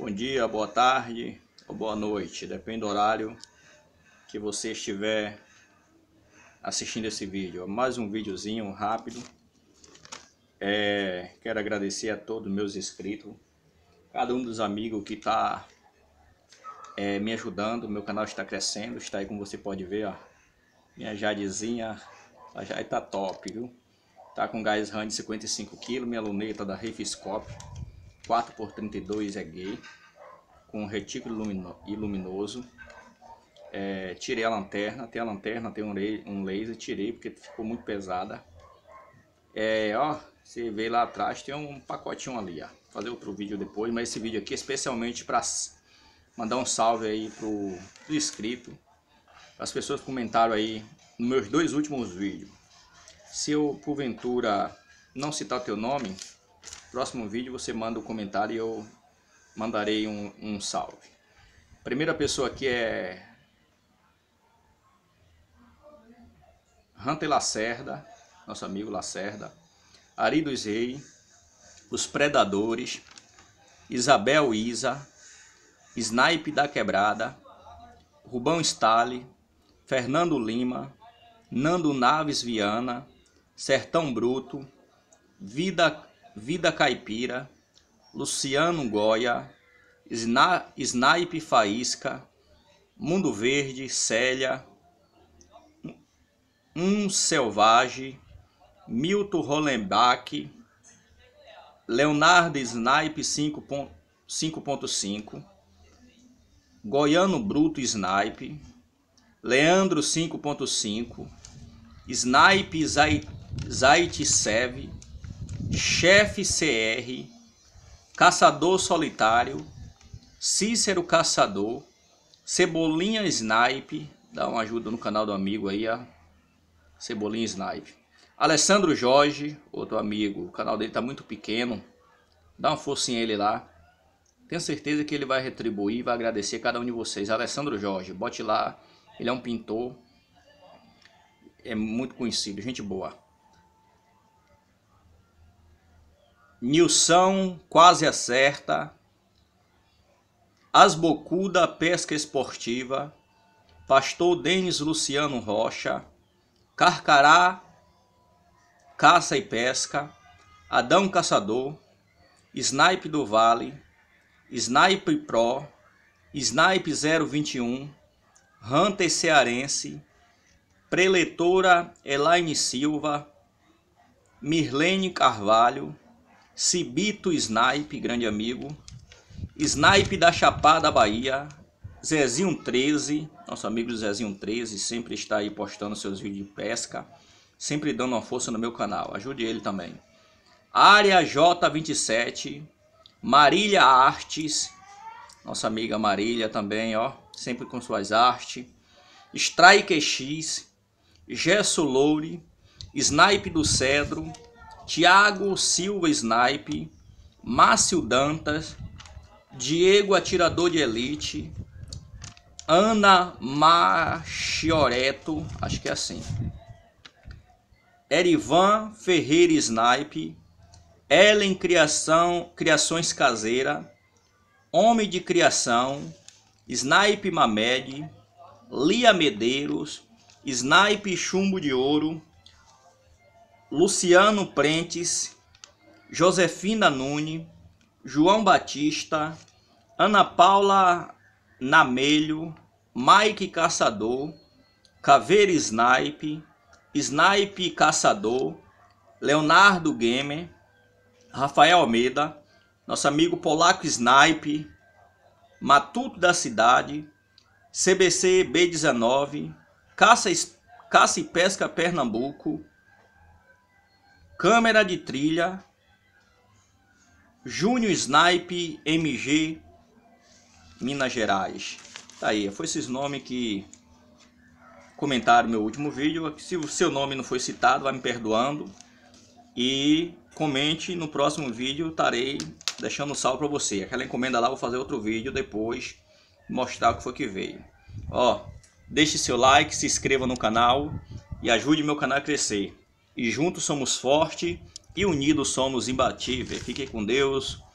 Bom dia, boa tarde ou boa noite, depende do horário que você estiver assistindo esse vídeo. Mais um videozinho rápido. É, quero agradecer a todos meus inscritos, cada um dos amigos que está é, me ajudando. Meu canal está crescendo, está aí como você pode ver, ó. Minha Jadezinha, a Jade está top, viu? Está com gás RAM de 55 kg, minha luneta da Rifescope 4 por 32 é gay, com retículo iluminoso. É, tirei a lanterna, tem a lanterna, tem um, laser, tirei porque ficou muito pesada. É, ó, você vê lá atrás, tem um pacotinho ali, ó. Vou fazer outro vídeo depois, mas esse vídeo aqui é especialmente para mandar um salve aí pro, pro inscrito. As pessoas comentaram aí nos meus dois últimos vídeos. Se eu porventura não citar teu nome, Próximo vídeo você manda o um comentário e eu mandarei um, um salve. primeira pessoa aqui é Hunter Lacerda, nosso amigo Lacerda, Ari dos Rei, Os Predadores, Isabel Isa, Snipe da Quebrada, Rubão Stale, Fernando Lima, Nando Naves Viana, Sertão Bruto, Vida Vida Caipira, Luciano Goya, Sna Snipe Faísca, Mundo Verde, Célia, Um Selvagem, Milton Hollenbach, Leonardo Snipe 5.5, Goiano Bruto Snipe, Leandro 5.5, Snipe Zaitsev, Chefe CR, Caçador Solitário, Cícero Caçador, Cebolinha Snipe, dá uma ajuda no canal do amigo aí, a Cebolinha Snipe. Alessandro Jorge, outro amigo, o canal dele tá muito pequeno, dá uma força em ele lá. Tenho certeza que ele vai retribuir, vai agradecer cada um de vocês. Alessandro Jorge, bote lá, ele é um pintor, é muito conhecido, gente boa. Nilson quase acerta. As Bocuda Pesca Esportiva. Pastor Denis Luciano Rocha. Carcará Caça e Pesca. Adão Caçador. Snipe do Vale. Snipe Pro. Snipe 021. Hunter Cearense. Preletora Elaine Silva. Mirlene Carvalho. Cibito Snipe, grande amigo. Snipe da Chapada Bahia. Zezinho 13, nosso amigo Zezinho 13, sempre está aí postando seus vídeos de pesca. Sempre dando uma força no meu canal. Ajude ele também. Área J27. Marília Artes. Nossa amiga Marília também, ó. Sempre com suas artes. Strike X. Gesso Loure. Snipe do Cedro. Tiago Silva Snipe, Márcio Dantas, Diego Atirador de Elite, Ana Machioreto, acho que é assim. Erivan Ferreira Snipe, Ellen Criação, Criações Caseira, Homem de Criação, Snipe Mamed, Lia Medeiros, Snipe Chumbo de Ouro, Luciano Prentes, Josefina Nune, João Batista, Ana Paula Namelho, Mike Caçador, Caveira Snipe, Snipe Caçador, Leonardo Gamer, Rafael Almeida, nosso amigo Polaco Snipe, Matuto da Cidade, CBC B19, Caça, Caça e Pesca Pernambuco, câmera de trilha, Júnior Snipe MG Minas Gerais. Tá aí, foi esses nomes que comentaram meu último vídeo. Se o seu nome não foi citado, vai me perdoando. E comente no próximo vídeo, estarei deixando um salve para você. Aquela encomenda lá, vou fazer outro vídeo depois, mostrar o que foi que veio. Ó, deixe seu like, se inscreva no canal e ajude meu canal a crescer e juntos somos forte e unidos somos imbatíveis. Fiquem com Deus.